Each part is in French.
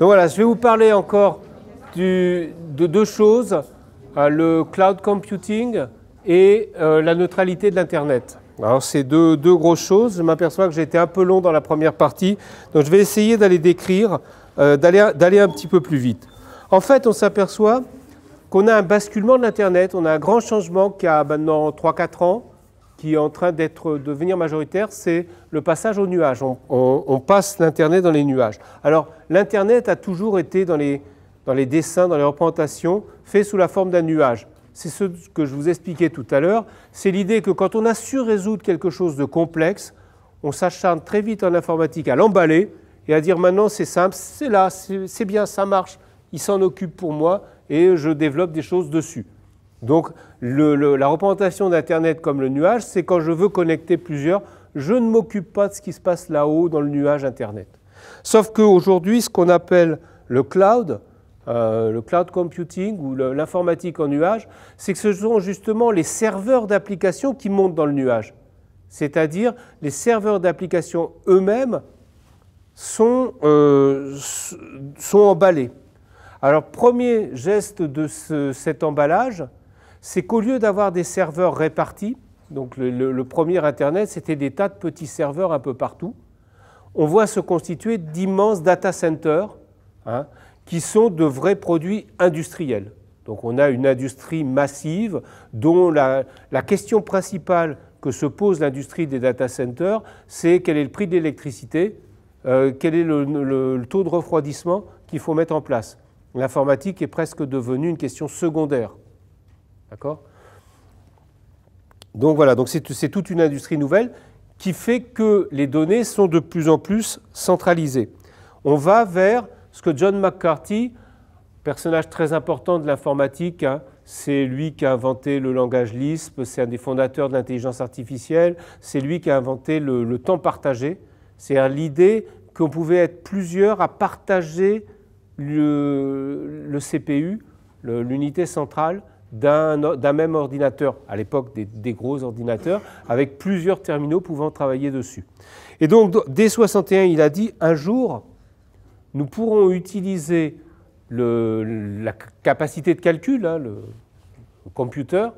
Donc voilà, je vais vous parler encore de deux choses, euh, le cloud computing et euh, la neutralité de l'Internet. Alors c'est deux, grosses choses. Je m'aperçois que j'ai été un peu long dans la première partie, donc je vais essayer d'aller décrire, euh, d'aller un petit peu plus vite. En fait, on s'aperçoit qu'on a un basculement de l'Internet, on a un grand changement qui a maintenant 3-4 ans, qui est en train d'être devenir majoritaire, c'est le passage aux nuages. On, passe l'Internet dans les nuages. Alors, l'Internet a toujours été dans les, dans les dessins, dans les représentations, fait sous la forme d'un nuage. C'est ce que je vous expliquais tout à l'heure. C'est l'idée que quand on a su résoudre quelque chose de complexe, on s'acharne très vite en informatique à l'emballer et à dire maintenant c'est simple, c'est là, c'est bien, ça marche, il s'en occupe pour moi et je développe des choses dessus. Donc la représentation d'Internet comme le nuage, c'est quand je veux connecter plusieurs, je ne m'occupe pas de ce qui se passe là-haut dans le nuage Internet. Sauf qu'aujourd'hui, ce qu'on appelle le cloud, euh, le cloud computing ou l'informatique en nuage, c'est que ce sont justement les serveurs d'applications qui montent dans le nuage. C'est-à-dire les serveurs d'applications eux-mêmes sont, euh, emballés. Alors premier geste de cet emballage, c'est qu'au lieu d'avoir des serveurs répartis, donc le, premier Internet, c'était des tas de petits serveurs un peu partout, on voit se constituer d'immenses data centers hein, qui sont de vrais produits industriels. Donc on a une industrie massive dont la, question principale que se pose l'industrie des data centers, c'est quel est le prix de l'électricité, euh, quel est le taux de refroidissement qu'il faut mettre en place. L'informatique est presque devenue une question secondaire. D'accord Donc voilà, donc c'est toute une industrie nouvelle qui fait que les données sont de plus en plus centralisées. On va vers ce que John McCarthy, personnage très important de l'informatique, hein, c'est lui qui a inventé le langage Lisp, c'est un des fondateurs de l'intelligence artificielle, c'est lui qui a inventé le, temps partagé, cest à l'idée qu'on pouvait être plusieurs à partager le CPU, l'unité centrale, d'un même ordinateur, à l'époque des, gros ordinateurs, avec plusieurs terminaux pouvant travailler dessus. Et donc, dès 61, il a dit, un jour, nous pourrons utiliser la capacité de calcul, hein, le, computer,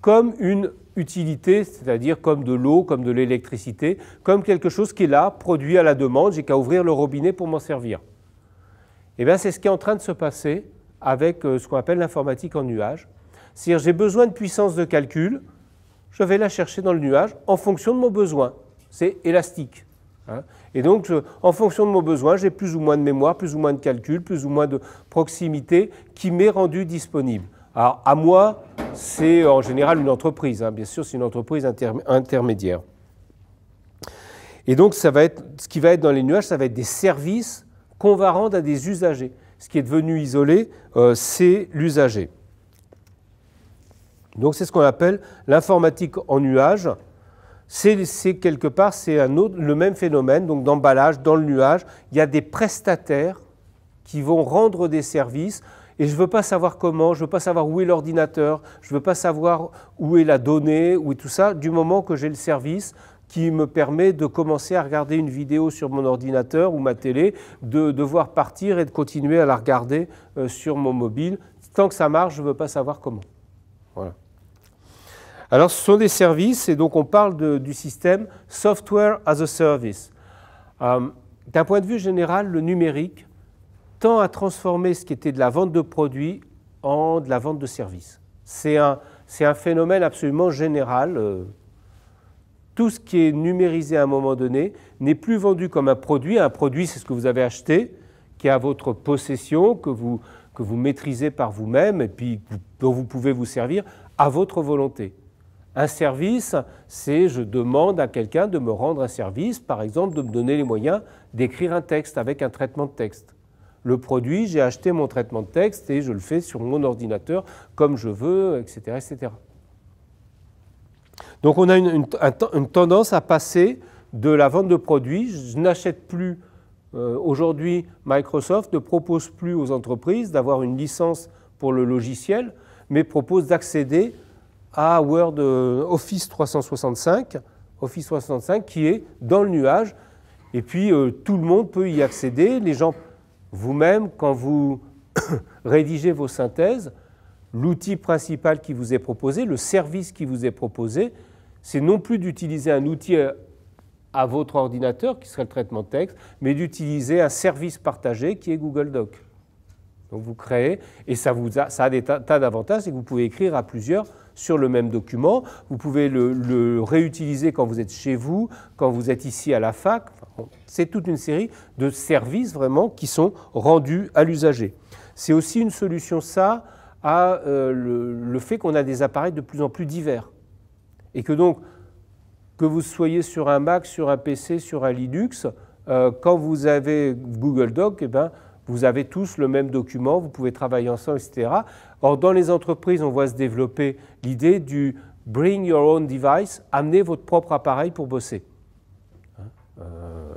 comme une utilité, c'est-à-dire comme de l'eau, comme de l'électricité, comme quelque chose qui est là, produit à la demande, j'ai qu'à ouvrir le robinet pour m'en servir. Et eh bien c'est ce qui est en train de se passer avec euh, ce qu'on appelle l'informatique en nuage. C'est-à-dire, j'ai besoin de puissance de calcul, je vais la chercher dans le nuage en fonction de mon besoin. C'est élastique. Hein. Et donc, en fonction de mon besoin, j'ai plus ou moins de mémoire, plus ou moins de calcul, plus ou moins de proximité qui m'est rendu disponible. Alors, à moi, c'est en général une entreprise. Hein. Bien sûr, c'est une entreprise intermédiaire. Et donc, ce qui va être dans les nuages, ça va être des services qu'on va rendre à des usagers. Ce qui est devenu isolé, euh, c'est l'usager. Donc c'est ce qu'on appelle l'informatique en nuage. C'est quelque part c'est le même phénomène, donc d'emballage, dans le nuage. Il y a des prestataires qui vont rendre des services et je ne veux pas savoir comment, je ne veux pas savoir où est l'ordinateur, je ne veux pas savoir où est la donnée, où tout ça, du moment que j'ai le service qui me permet de commencer à regarder une vidéo sur mon ordinateur ou ma télé, de, devoir partir et de continuer à la regarder euh, sur mon mobile. Tant que ça marche, je ne veux pas savoir comment. Voilà. Alors ce sont des services et donc on parle du système software as a service. Euh, d'un point de vue général, le numérique tend à transformer ce qui était de la vente de produits en de la vente de services. C'est un, phénomène absolument général. Euh, tout ce qui est numérisé à un moment donné n'est plus vendu comme un produit. Un produit, c'est ce que vous avez acheté, qui est à votre possession, que vous, que vous maîtrisez par vous-même et puis dont vous pouvez vous servir à votre volonté. Un service, c'est je demande à quelqu'un de me rendre un service, par exemple de me donner les moyens d'écrire un texte avec un traitement de texte. Le produit, j'ai acheté mon traitement de texte et je le fais sur mon ordinateur comme je veux, etc. etc. Donc on a une, tendance à passer de la vente de produits. Je n'achète plus euh, aujourd'hui Microsoft ne propose plus aux entreprises d'avoir une licence pour le logiciel, mais propose d'accéder à Word euh, Office 365, Office 65 qui est dans le nuage. Et puis euh, tout le monde peut y accéder. Les gens, vous-même, quand vous rédigez vos synthèses, l'outil principal qui vous est proposé, le service qui vous est proposé, c'est non plus d'utiliser un outil euh, à votre ordinateur, qui serait le traitement de texte, mais d'utiliser un service partagé qui est Google Doc. Donc vous créez, et ça, vous a, ça a des tas d'avantages, c'est que vous pouvez écrire à plusieurs sur le même document. Vous pouvez le, réutiliser quand vous êtes chez vous, quand vous êtes ici à la fac. c'est toute une série de services vraiment qui sont rendus à l'usager. C'est aussi une solution, ça, à euh, le, fait qu'on a des appareils de plus en plus divers. Et que donc, que vous soyez sur un Mac, sur un PC, sur un Linux, euh, quand vous avez Google Doc, et eh ben, vous avez tous le même document, vous pouvez travailler ensemble, etc. Or, dans les entreprises, on voit se développer l'idée du bring your own device, amener votre propre appareil pour bosser. Hein, euh,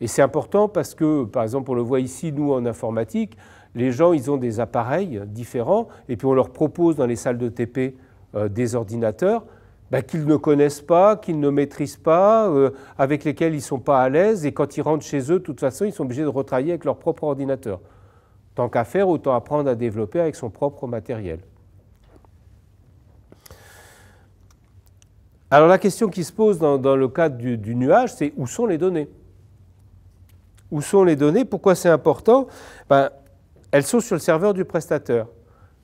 et c'est important parce que, par exemple, on le voit ici, nous, en informatique, les gens, ils ont des appareils différents, et puis on leur propose dans les salles de TP euh, des ordinateurs bah, qu'ils ne connaissent pas, qu'ils ne maîtrisent pas, euh, avec lesquels ils ne sont pas à l'aise, et quand ils rentrent chez eux, de toute façon, ils sont obligés de retravailler avec leur propre ordinateur. Tant qu'à faire, autant apprendre à développer avec son propre matériel. Alors la question qui se pose dans, le cadre du, nuage, c'est où sont les données Où sont les données Pourquoi c'est important ben, Elles sont sur le serveur du prestateur.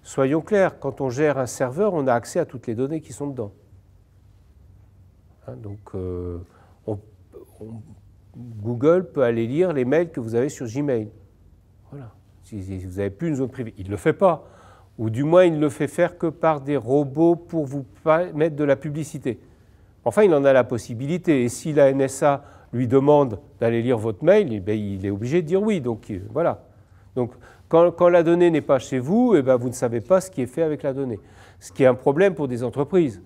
Soyons clairs, quand on gère un serveur, on a accès à toutes les données qui sont dedans. Hein, donc euh, Google peut aller lire les mails que vous avez sur Gmail. Voilà. Si vous n'avez plus une zone privée, il ne le fait pas. Ou du moins, il ne le fait faire que par des robots pour vous mettre de la publicité. Enfin, il en a la possibilité. Et si la NSA lui demande d'aller lire votre mail, eh ben, il est obligé de dire oui. Donc euh, voilà. Donc quand, la donnée n'est pas chez vous, eh ben, vous ne savez pas ce qui est fait avec la donnée. Ce qui est un problème pour des entreprises.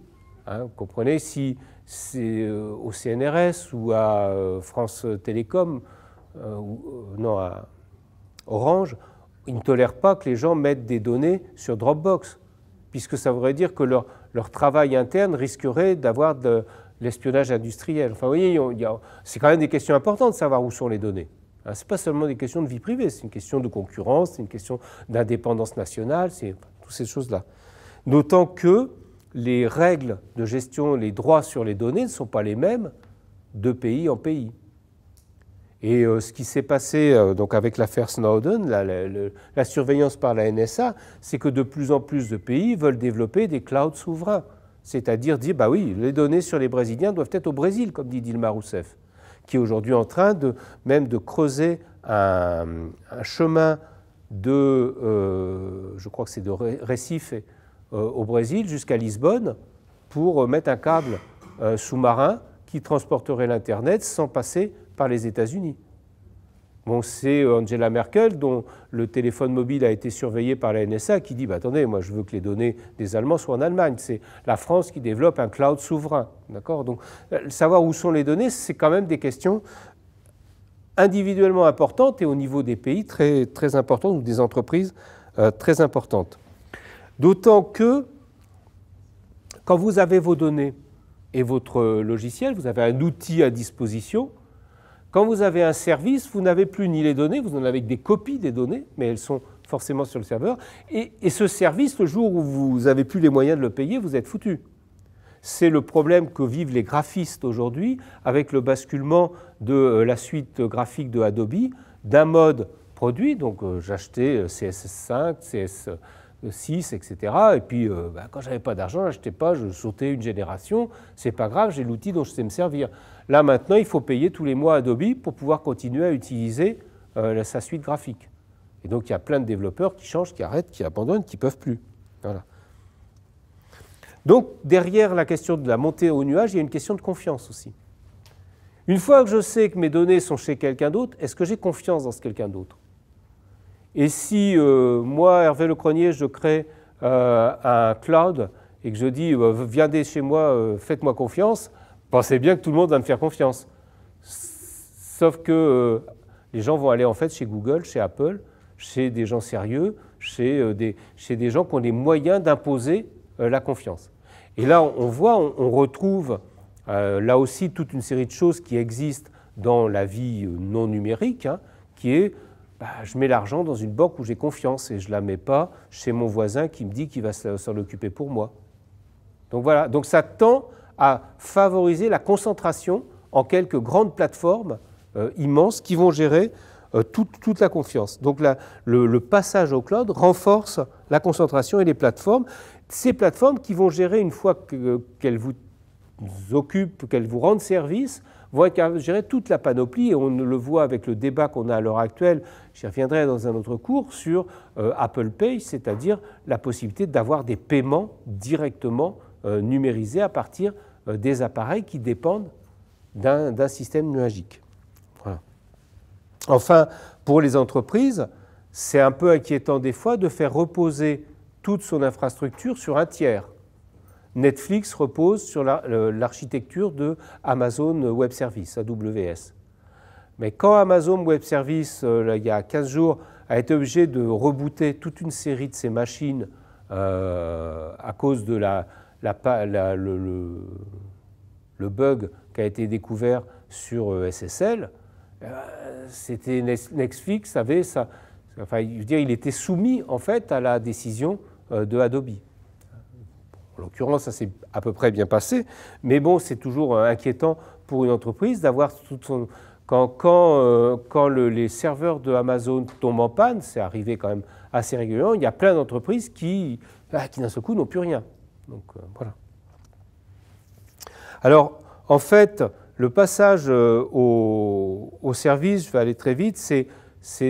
Hein. vous comprenez, si c'est euh, au CNRS ou à euh, France Télécom, ou, non, à Orange, ils ne tolèrent pas que les gens mettent des données sur Dropbox, puisque ça voudrait dire que leur, travail interne risquerait d'avoir de l'espionnage industriel. Enfin, vous voyez, c'est quand même des questions importantes de savoir où sont les données. Hein. Ce n'est pas seulement des questions de vie privée, c'est une question de concurrence, c'est une question d'indépendance nationale, c'est toutes ces choses-là. D'autant que les règles de gestion, les droits sur les données ne sont pas les mêmes de pays en pays. Et euh, ce qui s'est passé euh, donc avec l'affaire Snowden, la, surveillance par la NSA, c'est que de plus en plus de pays veulent développer des clouds souverains. C'est-à-dire dire, bah oui, les données sur les Brésiliens doivent être au Brésil, comme dit Dilma Rousseff, qui est aujourd'hui en train de, même de creuser un, chemin de, euh, je crois que c'est de Recife au Brésil jusqu'à Lisbonne, pour mettre un câble sous-marin qui transporterait l'Internet sans passer par les États-Unis. Bon, c'est euh, Angela Merkel, dont le téléphone mobile a été surveillé par la NSA, qui dit bah, Attendez, moi je veux que les données des Allemands soient en Allemagne. C'est la France qui développe un cloud souverain. D'accord Donc, euh, savoir où sont les données, c'est quand même des questions individuellement importantes et au niveau des pays très, très importantes ou des entreprises euh, très importantes. D'autant que quand vous avez vos données et votre logiciel, vous avez un outil à disposition quand vous avez un service, vous n'avez plus ni les données, vous en avez que des copies des données, mais elles sont forcément sur le serveur. Et, ce service, le jour où vous n'avez plus les moyens de le payer, vous êtes foutu. C'est le problème que vivent les graphistes aujourd'hui avec le basculement de euh, la suite graphique de Adobe d'un mode produit, donc euh, j'achetais CS5, css 5 css 6, etc. Et puis, quand euh, bah, je quand j'avais pas d'argent, j'achetais pas, je sautais une génération. C'est pas grave, j'ai l'outil dont je sais me servir. Là, maintenant, il faut payer tous les mois Adobe pour pouvoir continuer à utiliser euh, sa suite graphique. Et donc, il y a plein de développeurs qui changent, qui arrêtent, qui abandonnent, qui peuvent plus. Voilà. Donc, derrière la question de la montée au nuage, il y a une question de confiance aussi. Une fois que je sais que mes données sont chez quelqu'un d'autre, est-ce que j'ai confiance dans ce quelqu'un d'autre et si euh, moi, Hervé Lecronier, je crée euh, un cloud et que je dis, euh, viendez chez moi, faites-moi confiance, pensez bien que tout le monde va me faire confiance. Sauf que les gens vont aller en fait chez Google, chez Apple, chez des gens sérieux, chez des, gens qui ont les moyens d'imposer la confiance. Et là, on voit, on, retrouve là aussi toute une série de choses qui existent dans la vie non numérique, hein, qui est bah, je mets l'argent dans une banque où j'ai confiance et je ne la mets pas chez mon voisin qui me dit qu'il va s'en occuper pour moi. Donc voilà, donc ça tend à favoriser la concentration en quelques grandes plateformes euh, immenses qui vont gérer euh, toute, la confiance. Donc le, passage au cloud renforce la concentration et les plateformes. Ces plateformes qui vont gérer, une fois euh, qu'elles vous occupent, qu'elles vous rendent service, vont être gérer toute la panoplie, et on le voit avec le débat qu'on a à l'heure actuelle, j'y reviendrai dans un autre cours, sur euh, Apple Pay, c'est-à-dire la possibilité d'avoir des paiements directement euh, numérisés à partir euh, des appareils qui dépendent d'un système nuagique. Enfin, pour les entreprises, c'est un peu inquiétant des fois de faire reposer toute son infrastructure sur un tiers. Netflix repose sur l'architecture de Amazon Web Service, AWS. Mais quand Amazon Web Service, euh, il y a 15 jours, a été obligé de rebooter toute une série de ses machines euh, à cause de la, la, le, bug qui a été découvert sur euh, SSL, c'était Netflix avait ça. Enfin, je veux dire, il était soumis en fait à la décision de Adobe. En l'occurrence, ça s'est à peu près bien passé, mais bon, c'est toujours euh, inquiétant pour une entreprise d'avoir toute son... Quand, euh, les serveurs de Amazon tombent en panne, c'est arrivé quand même assez régulièrement, il y a plein d'entreprises qui, bah, qui d'un seul coup, n'ont plus rien. Donc euh, voilà. Alors, en fait, le passage au, service, je vais aller très vite, c'est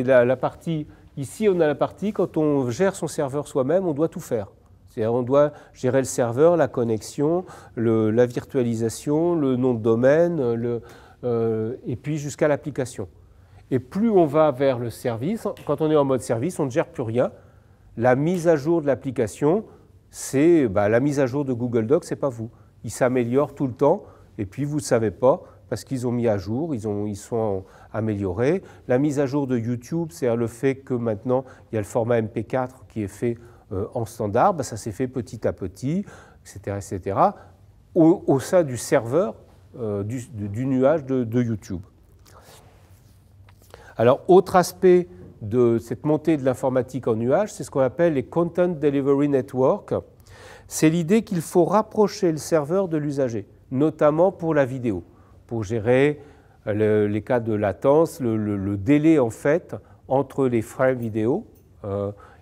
la partie... Ici, on a la partie, quand on gère son serveur soi-même, on doit tout faire cest on doit gérer le serveur, la connexion, la virtualisation, le nom de domaine, euh, et puis jusqu'à l'application. Et plus on va vers le service, quand on est en mode service, on ne gère plus rien. La mise à jour de l'application, c'est bah, la mise à jour de Google Docs, c'est pas vous. Ils s'améliorent tout le temps, et puis vous ne savez pas parce qu'ils ont mis à jour, ils, ont, ils sont améliorés. La mise à jour de YouTube, cest le fait que maintenant il y a le format MP4 qui est fait euh, en standard, bah, ça s'est fait petit à petit, etc., etc., au, sein du serveur euh, du, nuage de, YouTube. Alors, autre aspect de cette montée de l'informatique en nuage, c'est ce qu'on appelle les Content Delivery Network. C'est l'idée qu'il faut rapprocher le serveur de l'usager, notamment pour la vidéo, pour gérer euh, les cas de latence, le, délai en fait entre les frames vidéo.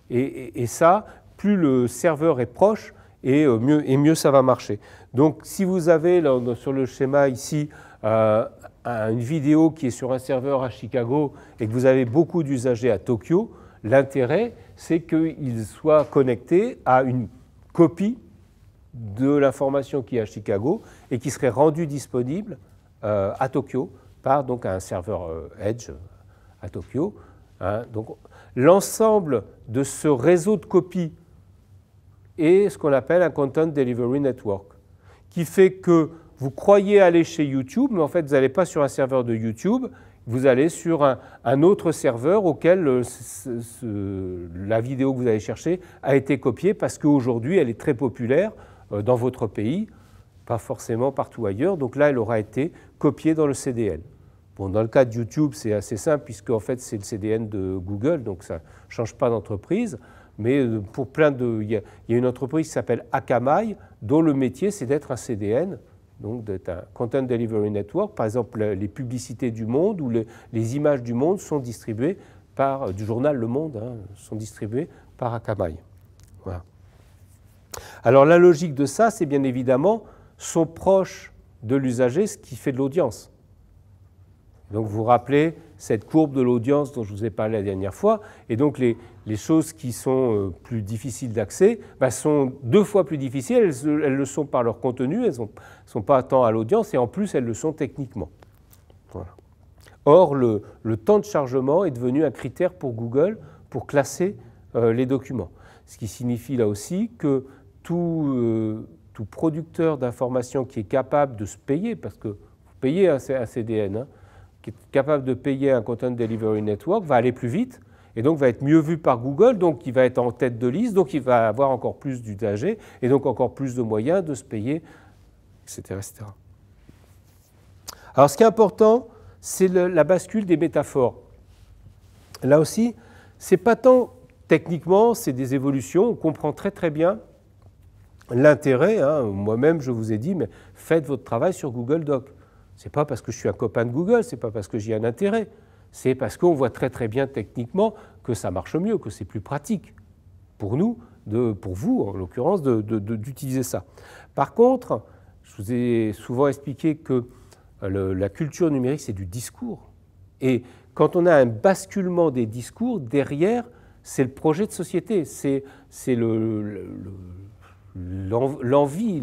et, ça, plus le serveur est proche et euh, mieux, et mieux ça va marcher. Donc si vous avez sur le schéma ici euh, une vidéo qui est sur un serveur à Chicago et que vous avez beaucoup d'usagers à Tokyo, l'intérêt c'est qu'ils soient connectés à une copie de l'information qui est à Chicago et qui serait rendue disponible euh, à Tokyo par donc un serveur Edge à Tokyo. Hein. donc l'ensemble de ce réseau de copies et ce qu'on appelle un Content Delivery Network, qui fait que vous croyez aller chez YouTube, mais en fait, vous n'allez pas sur un serveur de YouTube, vous allez sur un, autre serveur auquel euh, la vidéo que vous allez chercher a été copiée parce qu'aujourd'hui, elle est très populaire euh, dans votre pays, pas forcément partout ailleurs. Donc là, elle aura été copiée dans le CDN. Bon, dans le cas de YouTube, c'est assez simple puisque en fait, c'est le CDN de Google, donc ça ne change pas d'entreprise mais euh, pour plein de. Il y, a, une entreprise qui s'appelle Akamai, dont le métier, c'est d'être un CDN, donc d'être un Content Delivery Network. Par exemple, les publicités du monde ou les, images du monde sont distribuées par. Euh, du journal Le Monde, hein, sont distribuées par Akamai. Voilà. Alors, la logique de ça, c'est bien évidemment son proche de l'usager, ce qui fait de l'audience. Donc vous vous rappelez cette courbe de l'audience dont je vous ai parlé la dernière fois, et donc les, les choses qui sont euh, plus difficiles d'accès bah, sont deux fois plus difficiles. Euh, elles, le sont par leur contenu, elles ne sont pas à temps à l'audience, et en plus, elles le sont techniquement. Or, le, temps de chargement est devenu un critère pour Google pour classer euh, les documents. Ce qui signifie là aussi que tout, producteur d'informations qui est capable de se payer, parce que vous payez un, CDN, hein, qui est capable de payer un Content Delivery Network, va aller plus vite et donc va être mieux vu par Google, donc il va être en tête de liste, donc il va avoir encore plus d'usagers, et donc encore plus de moyens de se payer, etc. Alors ce qui est important, c'est la bascule des métaphores. Là aussi, c'est pas tant techniquement, c'est des évolutions, on comprend très très bien l'intérêt. Hein. Moi-même, je vous ai dit, mais faites votre travail sur Google Doc. n'est pas parce que je suis un copain de Google, c'est pas parce que j'ai un intérêt c'est parce qu'on voit très très bien techniquement que ça marche mieux, que c'est plus pratique pour nous, pour vous en l'occurrence, d'utiliser ça. Par contre, je vous ai souvent expliqué que euh, la culture numérique, c'est du discours. Et quand on a un basculement des discours, derrière, c'est le projet de société, c'est l'envie,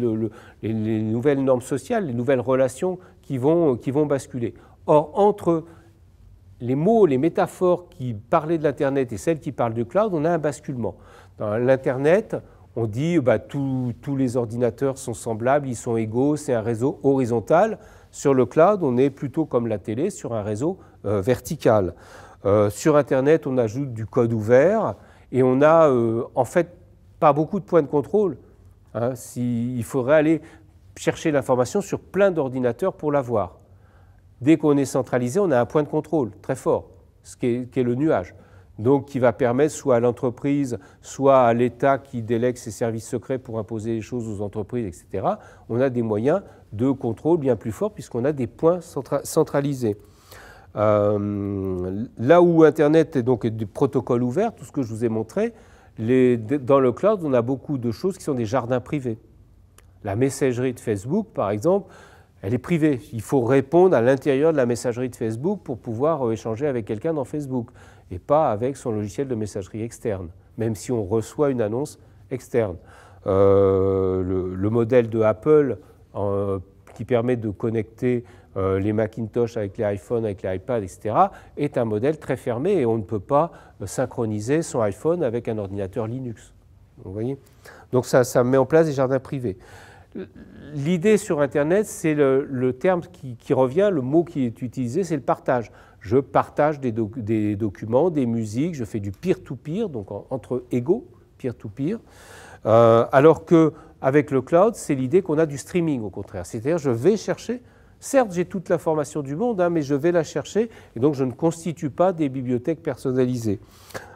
les, les, nouvelles normes sociales, les nouvelles relations qui vont, qui vont basculer. Or, entre les mots, les métaphores qui parlaient de l'Internet et celles qui parlent du cloud, on a un basculement. Dans l'Internet, on dit bah, tous les ordinateurs sont semblables, ils sont égaux, c'est un réseau horizontal. Sur le cloud, on est plutôt comme la télé, sur un réseau euh, vertical. Euh, sur Internet, on ajoute du code ouvert et on n'a euh, en fait pas beaucoup de points de contrôle. Hein. il faudrait aller chercher l'information sur plein d'ordinateurs pour l'avoir. Dès qu'on est centralisé, on a un point de contrôle très fort, ce qui est, le nuage. Donc, qui va permettre soit à l'entreprise, soit à l'État qui délègue ses services secrets pour imposer les choses aux entreprises, etc. On a des moyens de contrôle bien plus forts puisqu'on a des points centralisés. Euh, là où Internet est donc du protocole ouvert, tout ce que je vous ai montré, dans le cloud, on a beaucoup de choses qui sont des jardins privés. La messagerie de Facebook, par exemple, elle est privée. Il faut répondre à l'intérieur de la messagerie de Facebook pour pouvoir euh, échanger avec quelqu'un dans Facebook et pas avec son logiciel de messagerie externe, même si on reçoit une annonce externe. Euh, le, modèle de Apple euh, qui permet de connecter les Macintosh avec les iPhones, avec les iPads, etc., est un modèle très fermé et on ne peut pas synchroniser son iPhone avec un ordinateur Linux. voyez Donc ça met en place des jardins privés l'idée sur Internet, c'est le, terme qui, revient, le mot qui est utilisé, c'est le partage. Je partage des, documents, des musiques, je fais du peer-to-peer, donc entre égaux, peer-to-peer. Euh, alors que avec le cloud, c'est l'idée qu'on a du streaming au contraire. C'est-à-dire, je vais chercher. Certes, j'ai toute l'information du monde, hein, mais je vais la chercher et donc je ne constitue pas des bibliothèques personnalisées.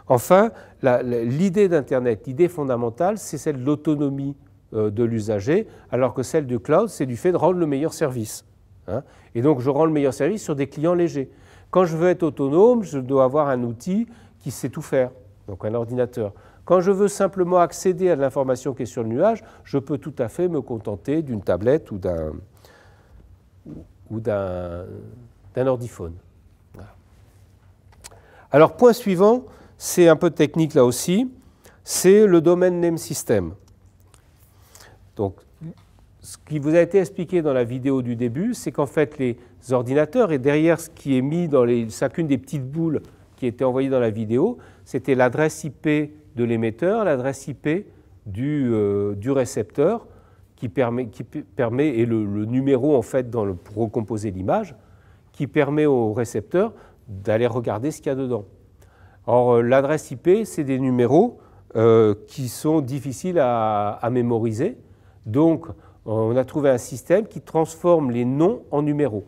Enfin, l'idée d'Internet, l'idée fondamentale, c'est celle de l'autonomie euh, de l'usager, alors que celle du cloud, c'est du fait de rendre le meilleur service. Hein. et donc, je rends le meilleur service sur des clients légers. Quand je veux être autonome, je dois avoir un outil qui sait tout faire, donc un ordinateur. Quand je veux simplement accéder à de l'information qui est sur le nuage, je peux tout à fait me contenter d'une tablette ou d'un ou d'un ordiphone. Alors, point suivant, c'est un peu technique là aussi, c'est le domaine name system. Donc, ce qui vous a été expliqué dans la vidéo du début, c'est qu'en fait, les ordinateurs, et derrière ce qui est mis dans les, chacune des petites boules qui étaient envoyées dans la vidéo, c'était l'adresse IP de l'émetteur, l'adresse IP euh, du, récepteur, qui permet, qui permet et le, numéro, en fait, pour recomposer l'image, qui permet au récepteur d'aller regarder ce qu'il y a dedans. Or, euh, l'adresse IP, c'est des numéros euh, qui sont difficiles à mémoriser donc, on a trouvé un système qui transforme les noms en numéros.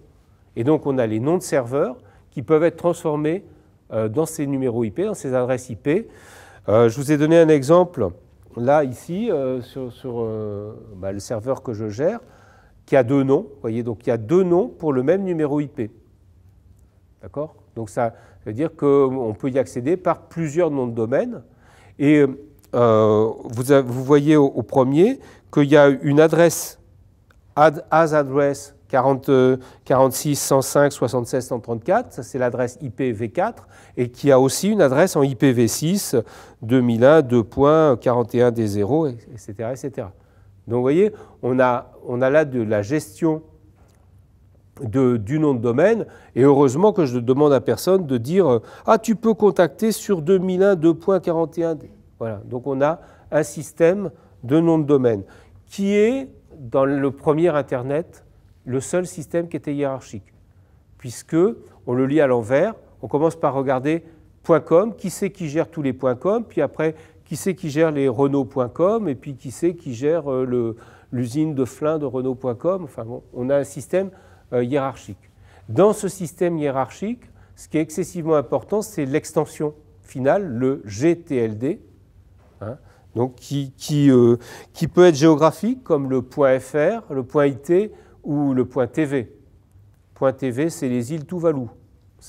Et donc, on a les noms de serveurs qui peuvent être transformés euh, dans ces numéros IP, dans ces adresses IP. Euh, je vous ai donné un exemple, là, ici, euh, sur, bah, le serveur que je gère, qui a deux noms. voyez, donc il y a deux noms pour le même numéro IP. D'accord Donc, ça veut dire qu'on peut y accéder par plusieurs noms de domaine. Et vous, vous, voyez au premier qu'il y a une adresse, as address 40, 46 105 76 134, ça c'est l'adresse IPv4, et qui a aussi une adresse en IPv6 2001 2.41 des 0, etc., etc. Donc vous voyez, on a, là de la gestion du nom de domaine, et heureusement que je ne demande à personne de dire euh, Ah, tu peux contacter sur 2001 2.41. Voilà, donc on a un système de nom de domaine qui est, dans le premier Internet, le seul système qui était hiérarchique, puisque on le lit à l'envers, on commence par regarder .com, qui c'est qui gère tous les .com, puis après qui c'est qui gère les Renault.com, et puis qui c'est qui gère euh, le, l'usine de Flin de Renault.com. Enfin bon, on a un système euh, hiérarchique. Dans ce système hiérarchique, ce qui est excessivement important, c'est l'extension finale, le GTLD. Hein, donc qui, euh, qui, peut être géographique comme le point .fr, le .it ou le point .tv. Point .tv, c'est les îles Tuvalu. Vous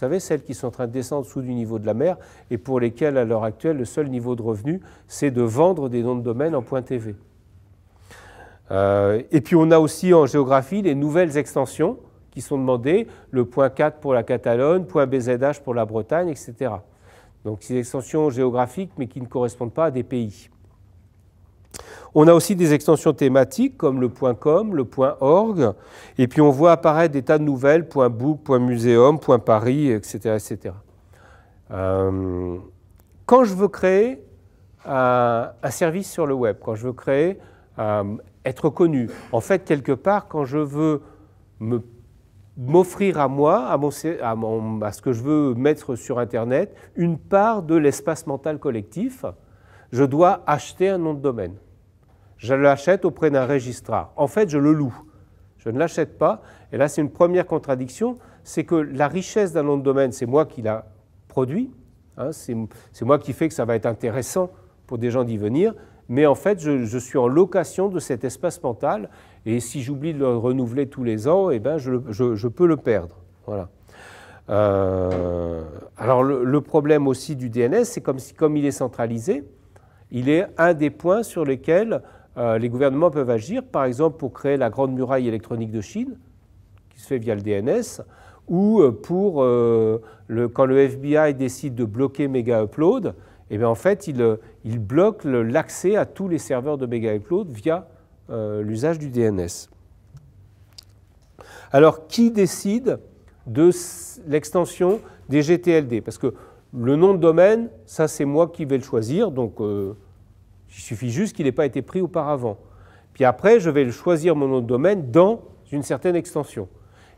savez, celles qui sont en train de descendre sous du niveau de la mer et pour lesquelles, à l'heure actuelle, le seul niveau de revenu, c'est de vendre des noms de domaine en point .tv. Euh, et puis on a aussi en géographie les nouvelles extensions qui sont demandées, le point 4 pour la Catalogne, point BZH pour la Bretagne, etc. Donc c'est des extensions géographiques mais qui ne correspondent pas à des pays. On a aussi des extensions thématiques comme le .com, le .org, et puis on voit apparaître des tas de nouvelles .book, .museum, .paris, etc. etc. Euh, quand je veux créer euh, un, service sur le web, quand je veux créer euh, être connu, en fait quelque part, quand je veux me m'offrir à moi, à, ce que je veux mettre sur Internet, une part de l'espace mental collectif, je dois acheter un nom de domaine. Je l'achète auprès d'un registrat. En fait, je le loue. Je ne l'achète pas. Et là, c'est une première contradiction. C'est que la richesse d'un nom de domaine, c'est moi qui la produit. Hein. c'est moi qui fais que ça va être intéressant pour des gens d'y venir. Mais en fait, je, suis en location de cet espace mental. Et si j'oublie de le renouveler tous les ans, et eh ben, je, peux le perdre. Voilà. Euh, alors le, le, problème aussi du DNS, c'est comme si, comme il est centralisé, il est un des points sur lesquels euh, les gouvernements peuvent agir, par exemple, pour créer la grande muraille électronique de Chine, qui se fait via le DNS, ou euh, pour, euh, quand le FBI décide de bloquer Mega Upload, eh en fait, il, bloque l'accès à tous les serveurs de Mega Upload via l'usage du DNS. Alors, qui décide de l'extension des GTLD Parce que le nom de domaine, ça, c'est moi qui vais le choisir, donc... Il suffit juste qu'il n'ait pas été pris auparavant. Puis après, je vais choisir mon nom de domaine dans une certaine extension.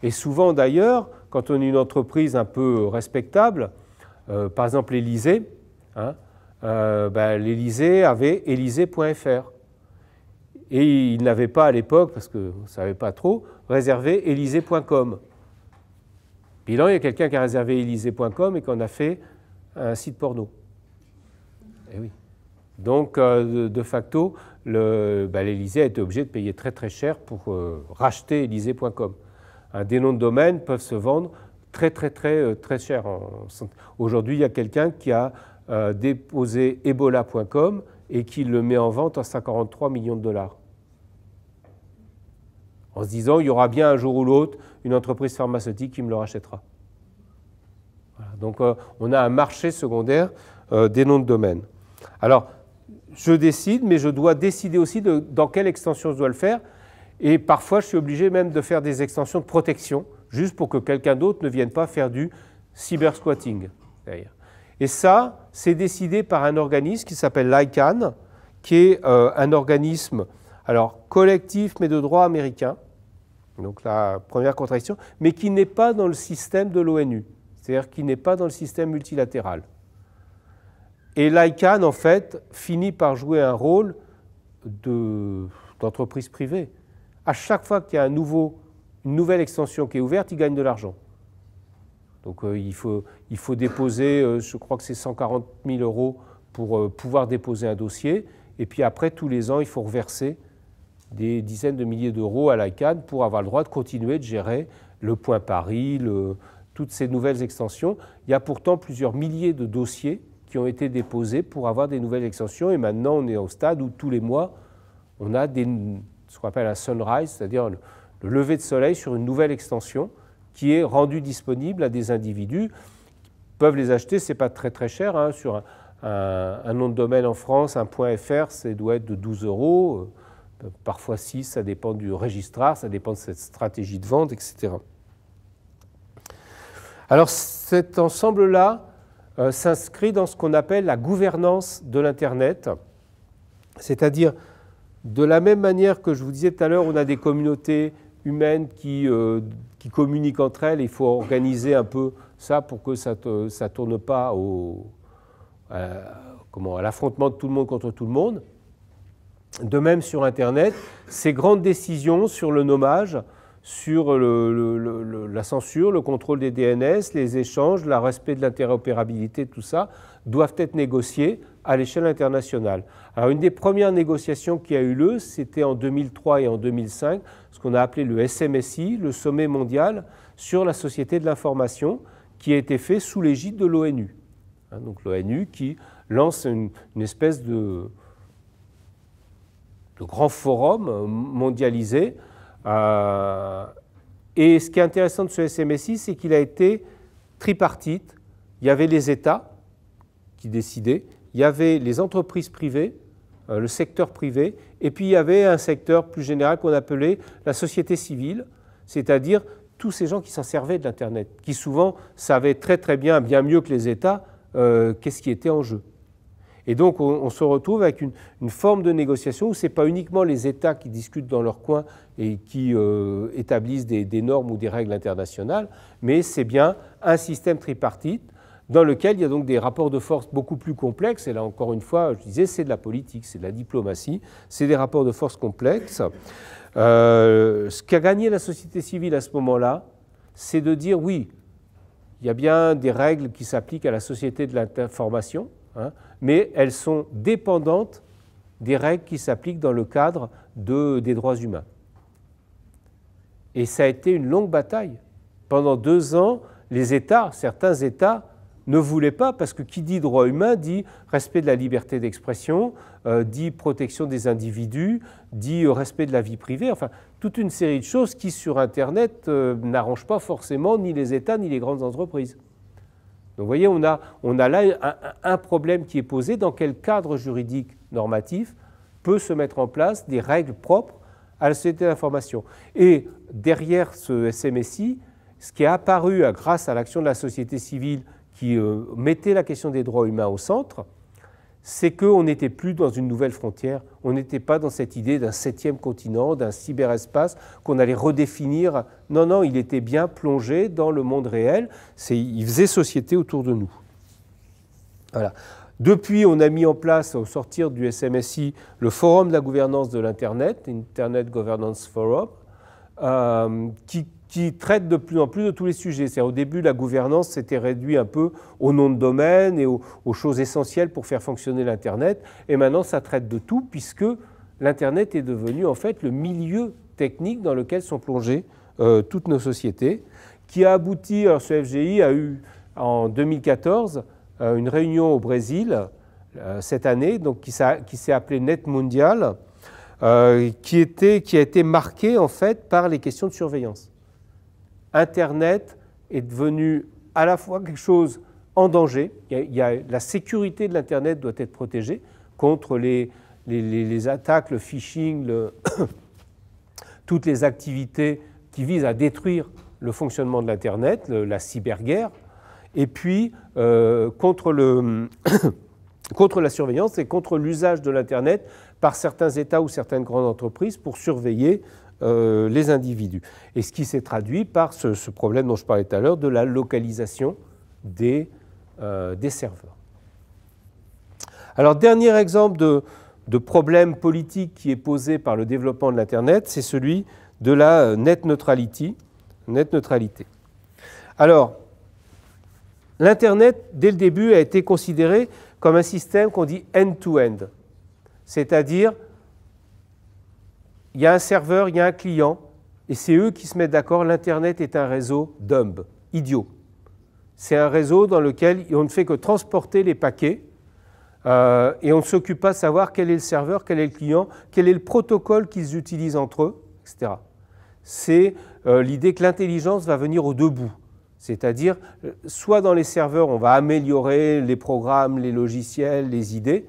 Et souvent d'ailleurs, quand on est une entreprise un peu respectable, euh, par exemple l'Élysée, hein, euh, ben, l'Élysée avait élysée.fr. Et il n'avait pas à l'époque, parce qu'on ne savait pas trop, réservé élysée.com. Puis là, il y a quelqu'un qui a réservé élysée.com et qu'on a fait un site porno. Eh oui. Donc, euh, de facto, l'Elysée bah, a été obligé de payer très très cher pour euh, racheter Élysée.com. des noms de domaine peuvent se vendre très très très euh, très cher. Aujourd'hui, il y a quelqu'un qui a déposé Ebola.com et qui le met en vente à 143 millions de dollars. En se disant, il y aura bien un jour ou l'autre une entreprise pharmaceutique qui me le rachètera. donc, on a un marché secondaire des noms de domaine. Alors, je décide, mais je dois décider aussi dans quelle extension je dois le faire. Et parfois, je suis obligé même de faire des extensions de protection, juste pour que quelqu'un d'autre ne vienne pas faire du cyber-squatting. Et ça, c'est décidé par un organisme qui s'appelle l'ICANN, qui est euh, un organisme alors, collectif, mais de droit américain. Donc la première contradiction, mais qui n'est pas dans le système de l'ONU, c'est-à-dire qui n'est pas dans le système multilatéral. Et l'ICANN, en fait, finit par jouer un rôle d'entreprise privée. À chaque fois qu'il y a une nouvelle extension qui est ouverte, il gagne de l'argent. Donc euh, il, faut, déposer, euh, je crois que c'est 140 000 euros pour euh, pouvoir déposer un dossier. Et puis après, tous les ans, il faut reverser des dizaines de milliers d'euros à l'ICANN pour avoir le droit de continuer de gérer le Point Paris, toutes ces nouvelles extensions. Il y a pourtant plusieurs milliers de dossiers qui ont été déposés pour avoir des nouvelles extensions. Et maintenant, on est au stade où tous les mois, on a ce qu'on appelle un sunrise, c'est-à-dire le, lever de soleil sur une nouvelle extension qui est rendue disponible à des individus qui peuvent les acheter. C'est pas très très cher. Hein. sur un, nom de domaine en France, un .fr, ça doit être de 12 euros, euh, parfois 6, ça dépend du registrar, ça dépend de cette stratégie de vente, etc. Alors cet ensemble-là, euh, s'inscrit dans ce qu'on appelle la gouvernance de l'Internet, c'est-à-dire de la même manière que je vous disais tout à l'heure, on a des communautés humaines qui, euh, communiquent entre elles, il faut organiser un peu ça pour que ça ne tourne pas au, comment, à l'affrontement de tout le monde contre tout le monde. De même sur Internet, ces grandes décisions sur le nommage, sur la censure, le contrôle des DNS, les échanges, le respect de l'interopérabilité, tout ça, doivent être négociés à l'échelle internationale. Alors une des premières négociations qui a eu lieu, c'était en 2003 et en 2005, ce qu'on a appelé le SMSI, le Sommet mondial sur la société de l'information, qui a été fait sous l'égide de l'ONU. Hein, donc l'ONU qui lance une, espèce de, de grand forum mondialisé euh, et ce qui est intéressant de ce SMSI, c'est qu'il a été tripartite. Il y avait les États qui décidaient, il y avait les entreprises privées, euh, le secteur privé, et puis il y avait un secteur plus général qu'on appelait la société civile, c'est-à-dire tous ces gens qui s'en servaient de l'Internet, qui souvent savaient très très bien, bien mieux que les États, euh, qu'est-ce qui était en jeu. Et donc on, se retrouve avec une, forme de négociation où ce n'est pas uniquement les États qui discutent dans leur coin et qui euh, établissent des, normes ou des règles internationales, mais c'est bien un système tripartite dans lequel il y a donc des rapports de force beaucoup plus complexes. Et là, encore une fois, je disais, c'est de la politique, c'est de la diplomatie, c'est des rapports de force complexes. Euh, ce qu'a gagné la société civile à ce moment-là, c'est de dire oui, il y a bien des règles qui s'appliquent à la société de l'information, Hein, mais elles sont dépendantes des règles qui s'appliquent dans le cadre des droits humains. Et ça a été une longue bataille. Pendant deux ans, les États, certains États, ne voulaient pas, parce que qui dit droit humain dit respect de la liberté d'expression, euh, dit protection des individus, dit euh, respect de la vie privée, enfin toute une série de choses qui sur Internet euh, n'arrangent pas forcément ni les États ni les grandes entreprises. Donc vous voyez, on a, là un, problème qui est posé, dans quel cadre juridique normatif peut se mettre en place des règles propres à la société d'information. Et derrière ce SMSI, ce qui est apparu grâce à l'action de la société civile qui euh, mettait la question des droits humains au centre, c'est qu'on n'était plus dans une nouvelle frontière, on n'était pas dans cette idée d'un septième continent, d'un cyberespace qu'on allait redéfinir non, non, il était bien plongé dans le monde réel. Il faisait société autour de nous. Voilà. Depuis, on a mis en place, au sortir du SMSI, le Forum de la gouvernance de l'Internet, Internet Governance Forum, euh, qui, traite de plus en plus de tous les sujets. Au début, la gouvernance s'était réduite un peu au nom de domaine et aux, aux choses essentielles pour faire fonctionner l'Internet. Et maintenant, ça traite de tout, puisque l'Internet est devenu en fait le milieu technique dans lequel sont plongés euh, toutes nos sociétés, qui a abouti, ce FGI a eu en 2014 euh, une réunion au Brésil euh, cette année, donc qui, s'est appelée Net Mondial, qui, a été marquée en fait par les questions de surveillance. Internet est devenu à la fois quelque chose en danger, il y a, la sécurité de l'Internet doit être protégée contre les, attaques, le phishing, toutes les activités qui vise à détruire le fonctionnement de l'Internet, la cyberguerre, et puis euh, contre, le contre la surveillance et contre l'usage de l'Internet par certains États ou certaines grandes entreprises pour surveiller euh, les individus. Et ce qui s'est traduit par ce, problème dont je parlais tout à l'heure de la localisation des, euh, des serveurs. Alors, dernier exemple de, de, problème politique qui est posé par le développement de l'Internet, c'est celui de la euh, net neutrality, net neutralité. Alors, l'Internet, dès le début, a été considéré comme un système qu'on dit end-to-end. C'est-à-dire, il y a un serveur, il y a un client, et c'est eux qui se mettent d'accord. L'Internet est un réseau dumb, idiot. C'est un réseau dans lequel on ne fait que transporter les paquets euh, et on ne s'occupe pas de savoir quel est le serveur, quel est le client, quel est le protocole qu'ils utilisent entre eux, etc c'est euh, l'idée que l'intelligence va venir au debout. C'est-à-dire, euh, soit dans les serveurs, on va améliorer les programmes, les logiciels, les idées,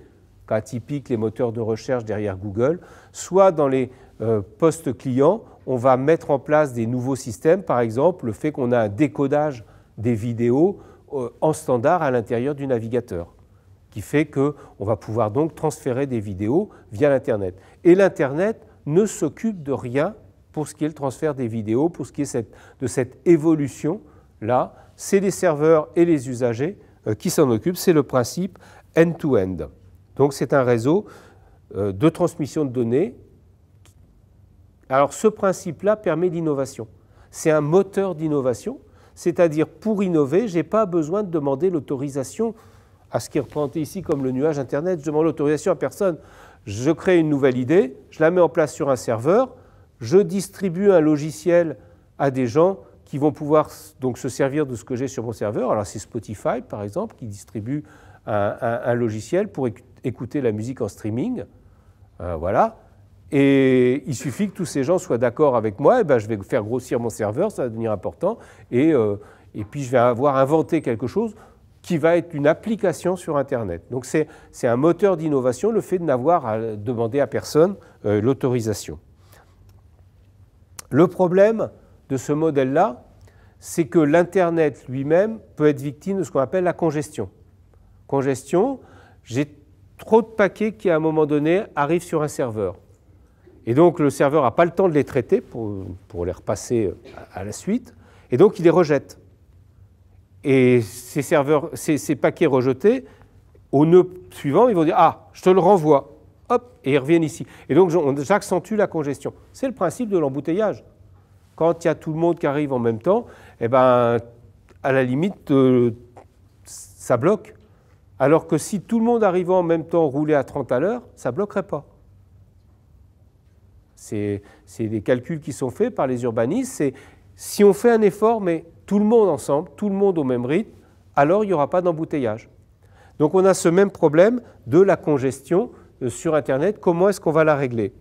cas les moteurs de recherche derrière Google, soit dans les euh, postes clients, on va mettre en place des nouveaux systèmes, par exemple le fait qu'on a un décodage des vidéos en standard à l'intérieur du navigateur, qui fait qu'on va pouvoir donc transférer des vidéos via l'Internet. Et l'Internet ne s'occupe de rien pour ce qui est le transfert des vidéos, pour ce qui est de cette évolution-là. C'est les serveurs et les usagers euh, qui s'en occupent. C'est le principe end-to-end. Donc c'est un réseau euh, de transmission de données. Alors ce principe-là permet l'innovation. C'est un moteur d'innovation. C'est-à-dire, pour innover, je n'ai pas besoin de demander l'autorisation à ce qui est représenté ici comme le nuage Internet. Je demande l'autorisation à personne. Je crée une nouvelle idée, je la mets en place sur un serveur, je distribue un logiciel à des gens qui vont pouvoir se servir de ce que j'ai sur mon serveur. Alors c'est Spotify par exemple qui distribue un, logiciel pour écouter la musique en streaming. Euh, voilà. Et il suffit que tous ces gens soient d'accord avec moi, eh ben, je vais faire grossir mon serveur, ça va devenir important, euh, et, puis je vais avoir inventé quelque chose qui va être une application sur Internet. Donc c'est un moteur d'innovation, le fait de n'avoir à demander à personne euh, l'autorisation. Le problème de ce modèle-là, c'est que l'Internet lui-même peut être victime de ce qu'on appelle la congestion. Congestion, j'ai trop de paquets qui, à un moment donné, arrivent sur un serveur. Et donc, le serveur n'a pas le temps de les traiter pour, les repasser à la suite, et donc il les rejette. Et ces, serveurs, ces paquets rejetés, au nœud suivant, ils vont dire Ah, je te le renvoie hop, et ils reviennent ici. Et donc j'accentue la congestion. C'est le principe de l'embouteillage. Quand il y a tout le monde qui arrive en même temps, eh ben, à la limite, euh, ça bloque. Alors que si tout le monde arrivait en même temps rouler à 30 à l'heure, ça ne bloquerait pas. C'est des calculs qui sont faits par les urbanistes. si on fait un effort, mais tout le monde ensemble, tout le monde au même rythme, alors il n'y aura pas d'embouteillage. Donc on a ce même problème de la congestion euh, sur Internet, comment est-ce qu'on va la régler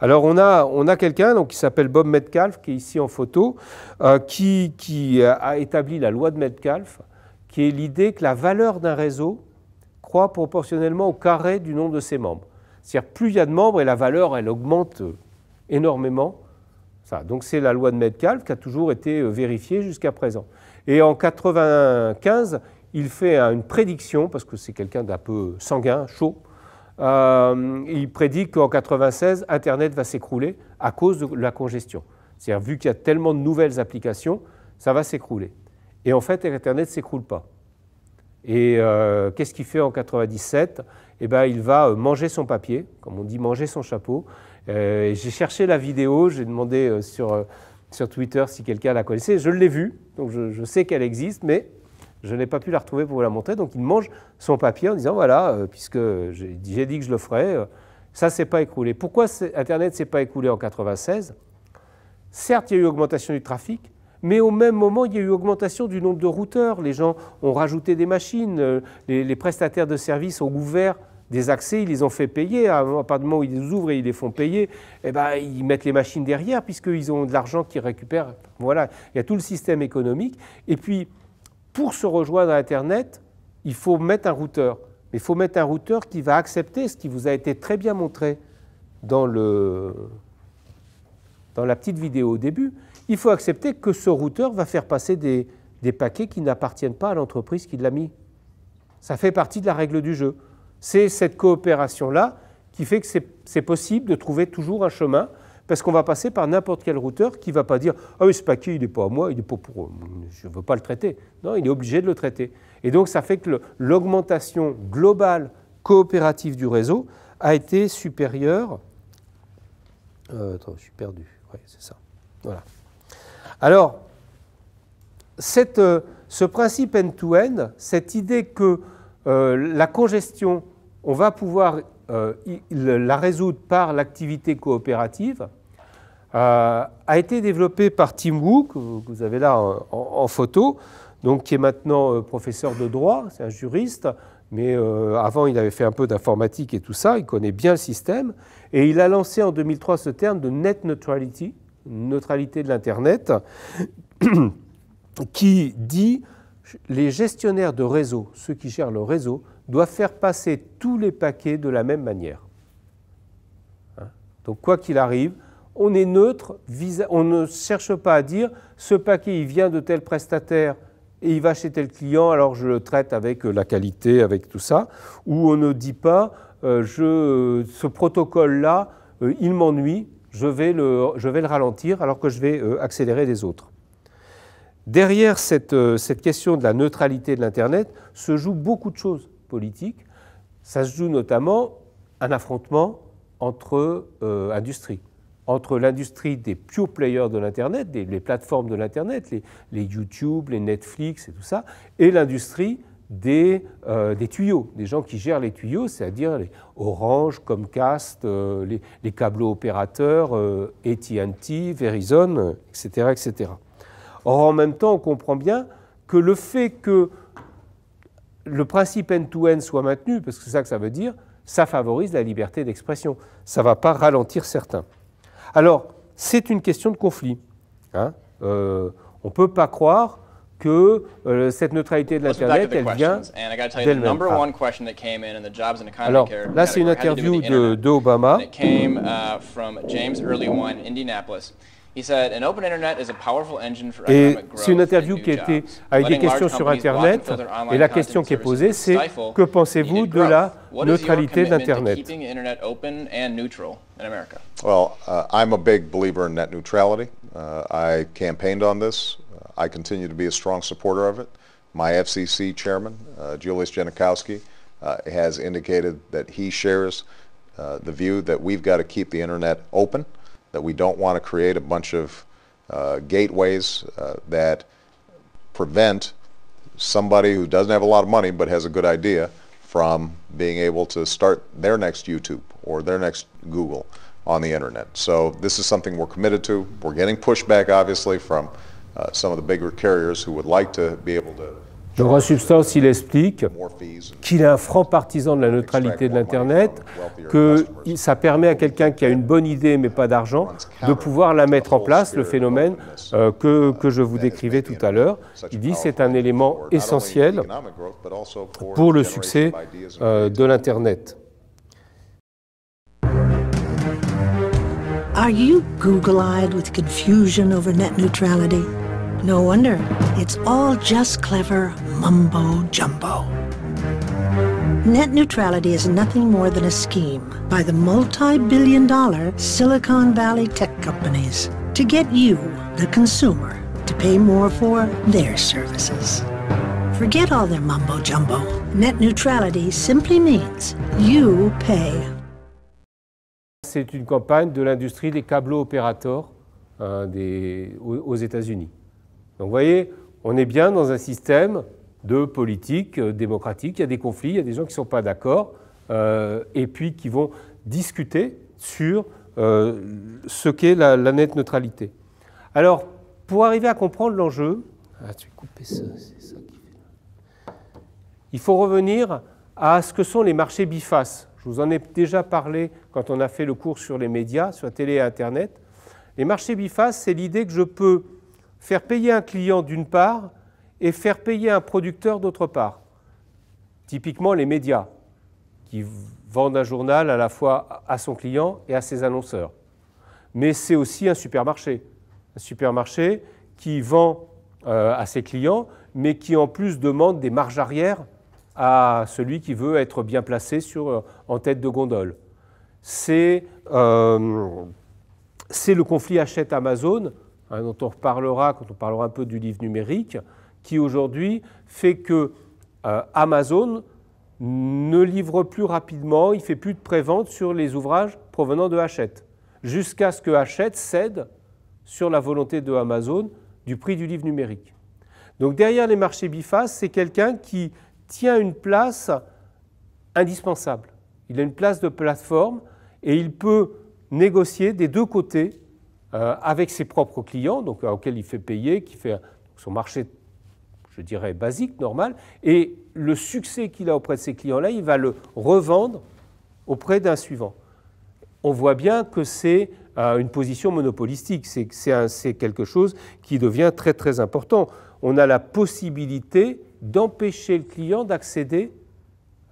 alors on a, on a quelqu'un qui s'appelle Bob Metcalf, qui est ici en photo, euh, qui, euh, a établi la loi de Metcalf, qui est l'idée que la valeur d'un réseau croît proportionnellement au carré du nombre de ses membres. C'est-à-dire plus il y a de membres et la valeur, elle augmente énormément. Ça, donc c'est la loi de Metcalf qui a toujours été vérifiée jusqu'à présent. Et en 1995, il fait une prédiction, parce que c'est quelqu'un d'un peu sanguin, chaud, euh, il prédit qu'en 96, Internet va s'écrouler à cause de la congestion. C'est-à-dire, vu qu'il y a tellement de nouvelles applications, ça va s'écrouler. Et en fait, Internet ne s'écroule pas. Et euh, qu'est-ce qu'il fait en 97 eh ben, Il va euh, manger son papier, comme on dit manger son chapeau. j'ai cherché la vidéo, j'ai demandé sur, sur Twitter si quelqu'un la connaissait. Je l'ai vue, donc je sais qu'elle existe, mais je n'ai pas pu la retrouver pour la montrer, donc il mange son papier en disant voilà, euh, puisque j'ai dit que je le ferais, ça euh, ça s'est pas écroulé. Pourquoi Internet s'est pas écoulé en 96 Certes, il y a eu augmentation du trafic, mais au même moment, il y a eu augmentation du nombre de routeurs. Les gens ont rajouté des machines, euh, les, prestataires de services ont ouvert des accès, ils les ont fait payer. À partir du moment où ils les ouvrent et ils les font payer, et eh ben, ils mettent les machines derrière puisqu'ils ont de l'argent qu'ils récupèrent. Voilà, il y a tout le système économique. Et puis, pour se rejoindre à Internet, il faut mettre un routeur. Mais il faut mettre un routeur qui va accepter ce qui vous a été très bien montré dans, le, dans la petite vidéo au début. Il faut accepter que ce routeur va faire passer des, des paquets qui n'appartiennent pas à l'entreprise qui l'a mis. Ça fait partie de la règle du jeu. C'est cette coopération-là qui fait que c'est possible de trouver toujours un chemin parce qu'on va passer par n'importe quel routeur qui ne va pas dire Ah oui, ce paquet, il n'est pas à moi, il n'est pas pour je ne veux pas le traiter. Non, il est obligé de le traiter. Et donc, ça fait que l'augmentation globale coopérative du réseau a été supérieure. Euh, attends, je suis perdu. Oui, c'est ça. Voilà. Alors, euh, ce principe end-to-end, cette idée que euh, la congestion, on va pouvoir la résoudre par l'activité coopérative, euh, a été développé par Tim Wu, que vous avez là en, photo, donc qui est maintenant euh, professeur de droit, c'est un juriste, mais euh, avant il avait fait un peu d'informatique et tout ça, il connaît bien le système, et il a lancé en 2003 ce terme de net neutrality, neutralité de l'Internet, qui dit les gestionnaires de réseau, ceux qui gèrent le réseau, doivent faire passer tous les paquets de la même manière. Hein. Donc quoi qu'il arrive, on est neutre, on ne cherche pas à dire ce paquet il vient de tel prestataire et il va chez tel client, alors je le traite avec euh, la qualité, avec tout ça, ou on ne dit pas euh, je, ce protocole-là, euh, il m'ennuie, je, vais le, je vais le ralentir alors que je vais accélérer les autres. Derrière cette, cette question de la neutralité de l'Internet se joue beaucoup de choses politiques. Ça se joue notamment un affrontement entre industries entre l'industrie des pure players de l'Internet, les plateformes de l'Internet, les, YouTube, les Netflix et tout ça, et l'industrie euh, des, tuyaux, des gens qui gèrent les tuyaux, c'est-à-dire les Orange, Comcast, euh, les, les opérateurs, euh, AT&T, Verizon, etc., etc. Or, en même temps, on comprend bien que le fait que le principe end to -end soit maintenu, parce que c'est ça que ça veut dire, ça favorise la liberté d'expression. Ça ne va pas ralentir certains. Alors, c'est une question de conflit. Hein. Euh, on ne peut pas croire que euh, cette neutralité de l'Internet, elle vient d'elle-même. Alors, là, c'est une interview de, Et c'est une interview qui a été avec des questions sur Internet. Et la question qui est posée, c'est que pensez-vous de la neutralité d'Internet Well, uh, I'm a big believer in net neutrality. Uh, I campaigned on this. Uh, I continue to be a strong supporter of it. My FCC chairman, uh, Julius Janikowski, uh, has indicated that he shares the view that we've got to keep the Internet open that we don't want to create a bunch of uh, gateways uh, that prevent somebody who doesn't have a lot of money but has a good idea from being able to start their next YouTube or their next Google on the internet. So this is something we're committed to. We're getting pushback obviously from uh, some of the bigger carriers who would like to be able to Donc en substance, il explique qu'il est un franc partisan de la neutralité de l'Internet, que ça permet à quelqu'un qui a une bonne idée mais pas d'argent de pouvoir la mettre en place, le phénomène euh, que, je vous décrivais tout à l'heure. Il dit que c'est un élément essentiel pour le succès euh, de l'Internet. Are you google with confusion over net neutrality? No wonder. It's all just clever mumbo jumbo. Net neutrality is nothing more than a scheme by the multi-billion dollar Silicon Valley tech companies to get you, the consumer, to pay more for their services. Forget all their mumbo jumbo. Net neutrality simply means you pay. C'est une campagne de l'industrie des câbles opérateurs des, aux, aux États-Unis. Donc vous voyez, On est bien dans un système de politique euh, démocratique. Il y a des conflits, il y a des gens qui ne sont pas d'accord euh, et puis qui vont discuter sur euh, ce qu'est la, net nette neutralité. Alors, pour arriver à comprendre l'enjeu, ah, Il faut revenir à ce que sont les marchés bifaces. Je vous en ai déjà parlé quand on a fait le cours sur les médias, sur la télé et Internet. Les marchés bifaces, c'est l'idée que je peux Faire payer un client d'une part et faire payer un producteur d'autre part. Typiquement les médias, qui vendent un journal à la fois à son client et à ses annonceurs. Mais c'est aussi un supermarché. Un supermarché qui vend euh, à ses clients, mais qui en plus demande des marges arrières à celui qui veut être bien placé euh, en tête de gondole. C'est euh, le conflit achète Amazon Hein, dont on reparlera quand on parlera un peu du livre numérique, qui aujourd'hui fait que euh, Amazon ne livre plus rapidement, il fait plus de prévente sur les ouvrages provenant de Hachette, jusqu'à ce que Hachette cède sur la volonté de Amazon du prix du livre numérique. Donc derrière les marchés bifaces, c'est quelqu'un qui tient une place indispensable. Il a une place de plateforme et il peut négocier des deux côtés euh, avec ses propres clients, donc euh, auxquels il fait payer, qui fait son marché, je dirais, basique, normal. Et le succès qu'il a auprès de ces clients-là, il va le revendre auprès d'un suivant. On voit bien que c'est euh, une position monopolistique, c'est quelque chose qui devient très très important. On a la possibilité d'empêcher le client d'accéder.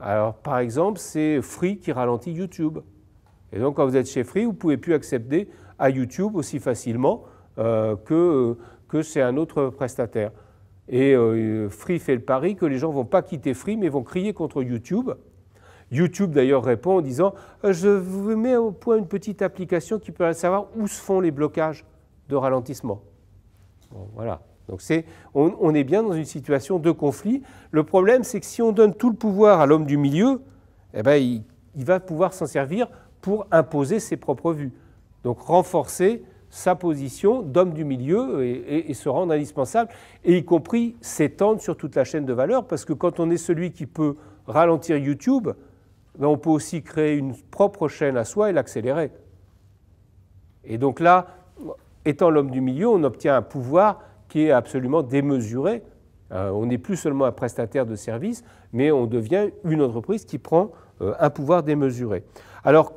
Alors par exemple, c'est Free qui ralentit YouTube. Et donc quand vous êtes chez Free, vous ne pouvez plus accepter à YouTube aussi facilement euh, que, euh, que c'est un autre prestataire. Et euh, Free fait le pari que les gens ne vont pas quitter Free, mais vont crier contre YouTube. YouTube d'ailleurs répond en disant Je vous mets au point une petite application qui peut savoir où se font les blocages de ralentissement. voilà. Donc on, est bien dans une situation de conflit. Le problème, c'est que si on donne tout le pouvoir à l'homme du milieu, eh ben, il va pouvoir s'en servir pour imposer ses propres vues donc renforcer sa position d'homme du milieu et, se rendre indispensable, et y compris s'étendre sur toute la chaîne de valeur, parce que quand on est celui qui peut ralentir YouTube, ben, on peut aussi créer une propre chaîne à soi et l'accélérer. Et donc là, étant l'homme du milieu, on obtient un pouvoir qui est absolument démesuré. Euh, on n'est plus seulement un prestataire de service, mais on devient une entreprise qui prend euh, un pouvoir démesuré. Alors,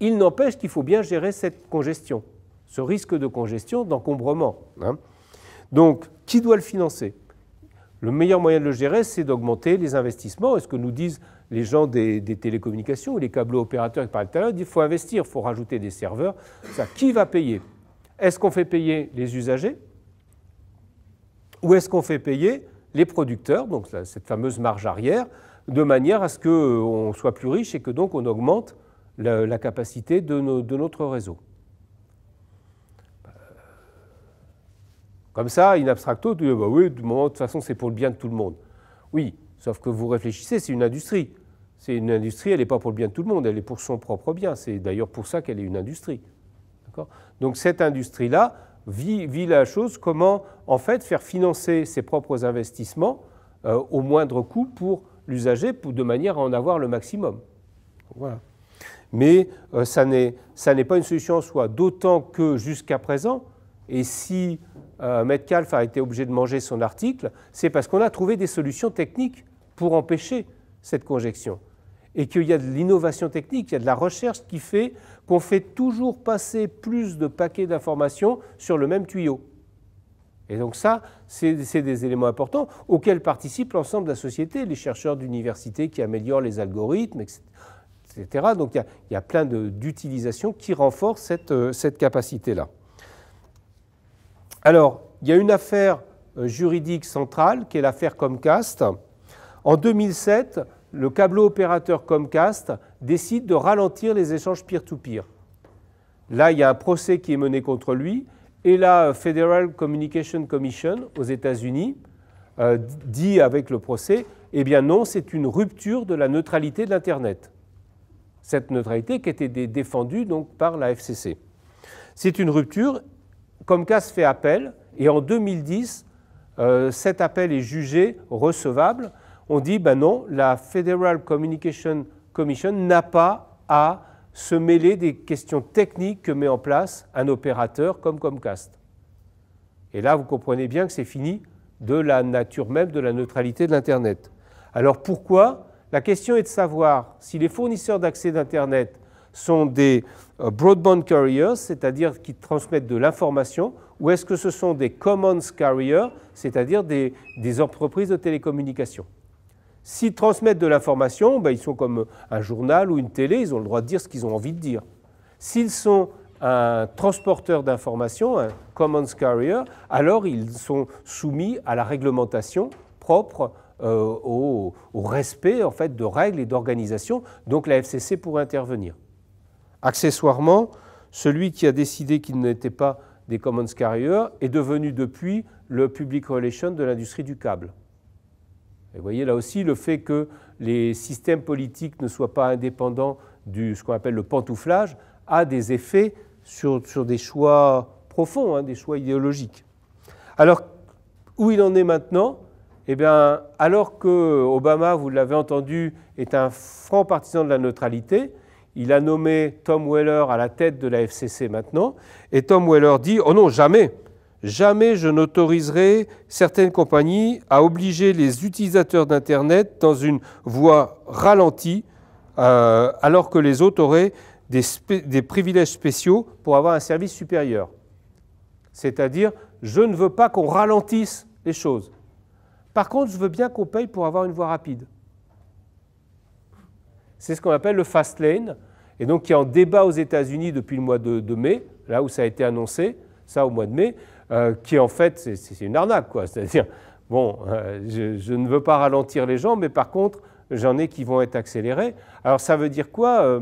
il n'empêche qu'il faut bien gérer cette congestion, ce risque de congestion, d'encombrement. Hein. Donc, qui doit le financer Le meilleur moyen de le gérer, c'est d'augmenter les investissements. est ce que nous disent les gens des, télécommunications ou les câbles opérateurs qui il faut investir, il faut rajouter des serveurs. Ça, qui va payer Est-ce qu'on fait payer les usagers ou est-ce qu'on fait payer les producteurs, donc cette fameuse marge arrière, de manière à ce qu'on euh, soit plus riche et que donc on augmente la, capacité de, notre réseau. Comme ça, in abstracto, tu bah oui, de toute façon, c'est pour le bien de tout le monde. Oui, sauf que vous réfléchissez, c'est une industrie. C'est une industrie, elle n'est pas pour le bien de tout le monde, elle est pour son propre bien. C'est d'ailleurs pour ça qu'elle est une industrie. Donc cette industrie-là vit, la chose, comment en fait faire financer ses propres investissements euh, au moindre coût pour l'usager, de manière à en avoir le maximum. Voilà. Mais euh, ça n'est pas une solution en soi, d'autant que jusqu'à présent, et si euh, Metcalf a été obligé de manger son article, c'est parce qu'on a trouvé des solutions techniques pour empêcher cette conjection. Et qu'il y a de l'innovation technique, il y a de la recherche qui fait qu'on fait toujours passer plus de paquets d'informations sur le même tuyau. Et donc ça, c'est des éléments importants auxquels participe l'ensemble de la société, les chercheurs d'université qui améliorent les algorithmes, etc. Donc il y a, plein d'utilisations qui renforcent euh, cette, capacité-là. Alors, il y a une affaire euh, juridique centrale qui est l'affaire Comcast. En 2007, le câble opérateur Comcast décide de ralentir les échanges peer-to-peer. Là, il y a un procès qui est mené contre lui et la euh, Federal Communication Commission aux États-Unis dit avec le procès, eh bien non, c'est une rupture de la neutralité de l'Internet cette neutralité qui était défendue donc par la FCC. C'est une rupture. Comcast fait appel et en 2010, euh, cet appel est jugé recevable. On dit ben non, la Federal Communication Commission n'a pas à se mêler des questions techniques que met en place un opérateur comme Comcast. Et là, vous comprenez bien que c'est fini de la nature même de la neutralité de l'Internet. Alors pourquoi la question est de savoir si les fournisseurs d'accès d'Internet sont des euh, broadband carriers, c'est-à-dire qui transmettent de l'information, ou est-ce que ce sont des commons carriers, c'est-à-dire des, entreprises de télécommunications S'ils transmettent de l'information, ben, ils sont comme un journal ou une télé, ils ont le droit de dire ce qu'ils ont envie de dire. S'ils sont un transporteur d'information, un commons carrier, alors ils sont soumis à la réglementation propre euh, au, respect en fait, de règles et d'organisations. Donc la FCC pourrait intervenir. Accessoirement, celui qui a décidé qu'il n'était pas des commons carriers est devenu depuis le public relation de l'industrie du câble. Et vous voyez là aussi le fait que les systèmes politiques ne soient pas indépendants du ce qu'on appelle le pantouflage a des effets sur, des choix profonds, hein, des choix idéologiques. Alors, où il en est maintenant eh bien, alors que Obama, vous l'avez entendu, est un franc partisan de la neutralité, il a nommé Tom Weller à la tête de la FCC maintenant, et Tom Weller dit Oh non, jamais Jamais je n'autoriserai certaines compagnies à obliger les utilisateurs d'Internet dans une voie ralentie, euh, alors que les autres auraient des privilèges spéciaux pour avoir un service supérieur. C'est-à-dire, je ne veux pas qu'on ralentisse les choses. Par contre, je veux bien qu'on paye pour avoir une voie rapide. C'est ce qu'on appelle le fast lane, et donc qui est en débat aux États-Unis depuis le mois de, mai, là où ça a été annoncé, ça au mois de mai, euh, qui en fait, c'est une arnaque, quoi. C'est-à-dire, bon, euh, je, ne veux pas ralentir les gens, mais par contre, j'en ai qui vont être accélérés. Alors ça veut dire quoi euh,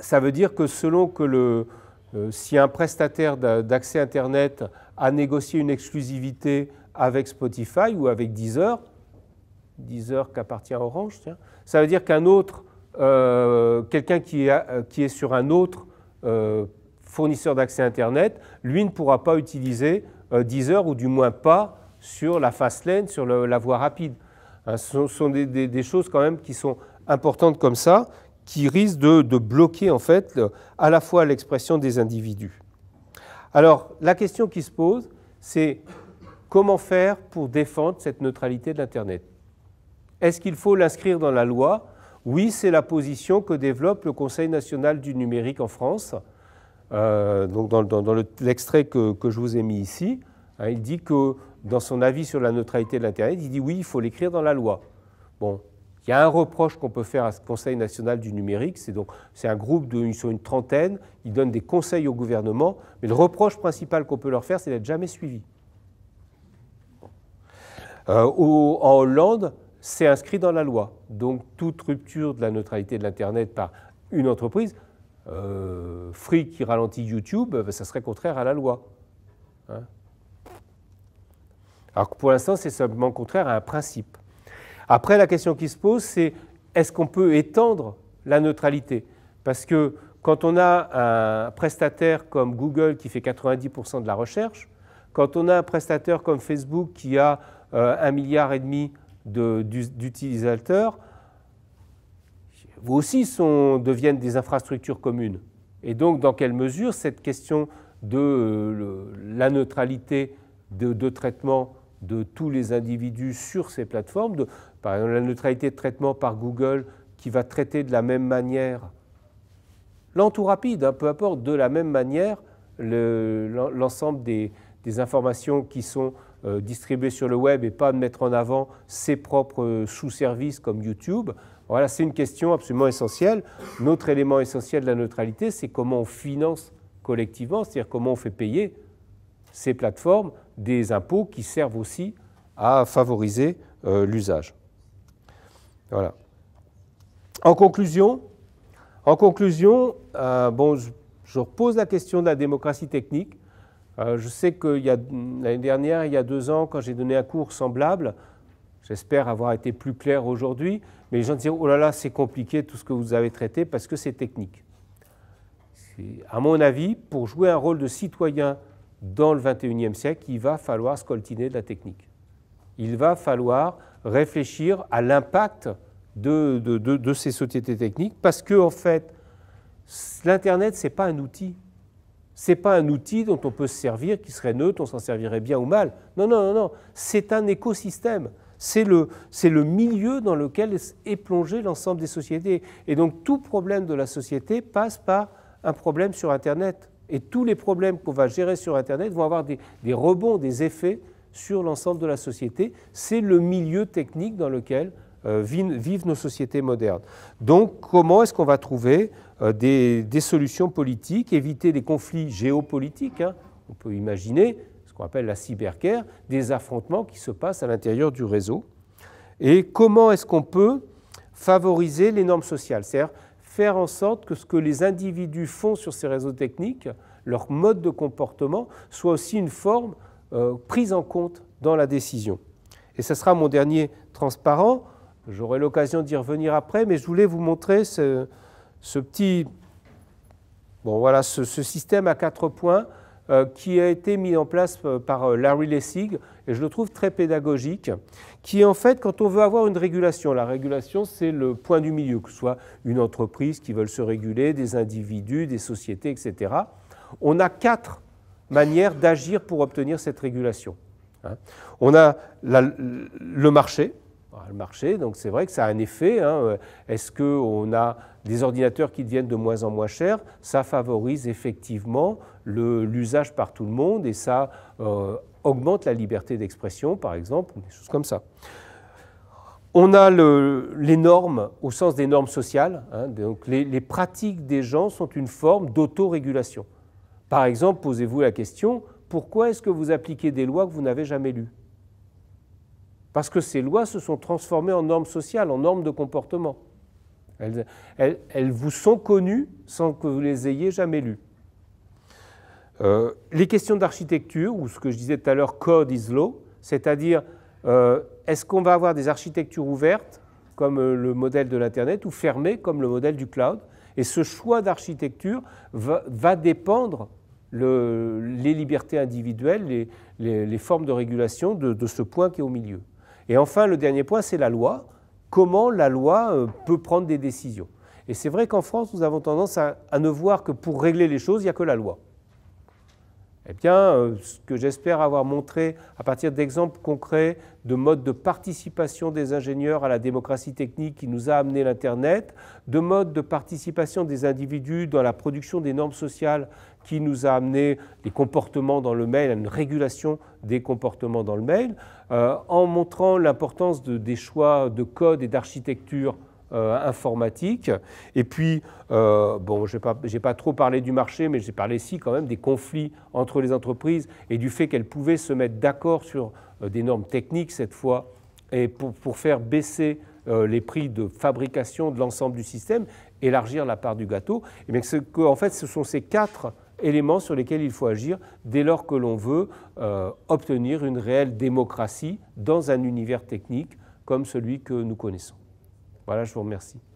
Ça veut dire que selon que le. si un prestataire d'accès Internet a négocié une exclusivité avec Spotify ou avec Deezer, Deezer qui appartient à Orange, tiens. ça veut dire qu'un autre, euh, quelqu'un qui, est sur un autre euh, fournisseur d'accès Internet, lui ne pourra pas utiliser euh, Deezer ou du moins pas sur la fast lane, sur la voie rapide. Hein, ce sont des, choses quand même qui sont importantes comme ça, qui risquent de, bloquer en fait à la fois l'expression des individus. Alors la question qui se pose, c'est Comment faire pour défendre cette neutralité de l'Internet Est-ce qu'il faut l'inscrire dans la loi Oui, c'est la position que développe le Conseil national du numérique en France. Euh, donc dans, l'extrait que, je vous ai mis ici, hein, il dit que dans son avis sur la neutralité de l'Internet, il dit oui, il faut l'écrire dans la loi. Bon, il y a un reproche qu'on peut faire à ce Conseil national du numérique, c'est donc c'est un groupe de une trentaine, ils donnent des conseils au gouvernement, mais le reproche principal qu'on peut leur faire, c'est d'être jamais suivi au, euh, en Hollande, c'est inscrit dans la loi. Donc toute rupture de la neutralité de l'Internet par une entreprise, euh, Free qui ralentit YouTube, euh, ça serait contraire à la loi. Hein. Alors pour l'instant, c'est simplement contraire à un principe. Après, la question qui se pose, c'est est-ce qu'on peut étendre la neutralité Parce que quand on a un prestataire comme Google qui fait 90% de la recherche, quand on a un prestataire comme Facebook qui a euh, un milliard et demi d'utilisateurs, vous aussi sont, deviennent des infrastructures communes. Et donc, dans quelle mesure cette question de euh, la neutralité de, traitement de tous les individus sur ces plateformes, de, par exemple la neutralité de traitement par Google qui va traiter de la même manière, l'entour rapide, hein, peu importe, de la même manière l'ensemble des, informations qui sont euh, distribuer sur le web et pas mettre en avant ses propres euh, sous-services comme YouTube Voilà, c'est une question absolument essentielle. Notre élément essentiel de la neutralité, c'est comment on finance collectivement, c'est-à-dire comment on fait payer ces plateformes des impôts qui servent aussi à favoriser euh, l'usage. Voilà. En conclusion, en conclusion bon, je repose la question de la démocratie technique euh, je sais que l'année dernière, il y a deux ans, quand j'ai donné un cours semblable, j'espère avoir été plus clair aujourd'hui, mais les gens disaient Oh là là, c'est compliqué tout ce que vous avez traité parce que c'est technique. À mon avis, pour jouer un rôle de citoyen dans le 21e siècle, il va falloir scoltiner de la technique. Il va falloir réfléchir à l'impact de, ces sociétés techniques parce que, en fait, l'Internet, ce n'est pas un outil n'est pas un outil dont on peut se servir, qui serait neutre, on s'en servirait bien ou mal. Non, non, non, non. C'est un écosystème. C'est le, le, milieu dans lequel est plongé l'ensemble des sociétés. Et donc tout problème de la société passe par un problème sur Internet. Et tous les problèmes qu'on va gérer sur Internet vont avoir des, des rebonds, des effets sur l'ensemble de la société. C'est le milieu technique dans lequel euh, vivent nos sociétés modernes. Donc comment est-ce qu'on va trouver euh, des, solutions politiques, éviter des conflits géopolitiques hein, On peut imaginer ce qu'on appelle la cyberguerre, des affrontements qui se passent à l'intérieur du réseau. Et comment est-ce qu'on peut favoriser les normes sociales C'est-à-dire faire en sorte que ce que les individus font sur ces réseaux techniques, leur mode de comportement, soit aussi une forme euh, prise en compte dans la décision. Et ce sera mon dernier transparent. J'aurai l'occasion d'y revenir après, mais je voulais vous montrer ce, petit, bon voilà, ce, système à quatre points euh, qui a été mis en place euh, par euh, Larry Lessig, et je le trouve très pédagogique, qui en fait, quand on veut avoir une régulation, la régulation c'est le point du milieu, que ce soit une entreprise qui veulent se réguler, des individus, des sociétés, etc. On a quatre manières d'agir pour obtenir cette régulation. Hein. On a le marché, le marché. Donc c'est vrai que ça a un effet. Hein, euh, est-ce qu'on a des ordinateurs qui deviennent de moins en moins chers Ça favorise effectivement l'usage par tout le monde et ça euh, augmente la liberté d'expression, par exemple, ou des choses comme ça. On a les normes au sens des normes sociales. Hein, donc les, les, pratiques des gens sont une forme d'autorégulation. Par exemple, posez-vous la question, pourquoi est-ce que vous appliquez des lois que vous n'avez jamais lues parce que ces lois se sont transformées en normes sociales, en normes de comportement. Elles, vous sont connues sans que vous les ayez jamais lues. Euh, les questions d'architecture, ou ce que je disais tout à l'heure, code is law, c'est-à-dire euh, est-ce qu'on va avoir des architectures ouvertes, comme euh, le modèle de l'Internet, ou fermées, comme le modèle du cloud Et ce choix d'architecture va, dépendre les libertés individuelles, les, formes de régulation de ce point qui est au milieu. Et enfin, le dernier point, c'est la loi. Comment la loi euh, peut prendre des décisions Et c'est vrai qu'en France, nous avons tendance à, ne voir que pour régler les choses, il n'y a que la loi. Eh bien, euh, ce que j'espère avoir montré à partir d'exemples concrets de modes de participation des ingénieurs à la démocratie technique qui nous a amené l'Internet, de modes de participation des individus dans la production des normes sociales qui nous a amené des comportements dans le mail, à une régulation des comportements dans le mail, euh, en montrant l'importance de, des choix de code et d'architecture euh, informatique. Et puis, euh, bon, je n'ai pas, trop parlé du marché, mais j'ai parlé ici quand même des conflits entre les entreprises et du fait qu'elles pouvaient se mettre d'accord sur des normes techniques cette fois et pour, faire baisser les prix de fabrication de l'ensemble du système, élargir la part du gâteau. Et bien, en fait, ce sont ces quatre éléments sur lesquels il faut agir dès lors que l'on veut euh, obtenir une réelle démocratie dans un univers technique comme celui que nous connaissons. Voilà, je vous remercie.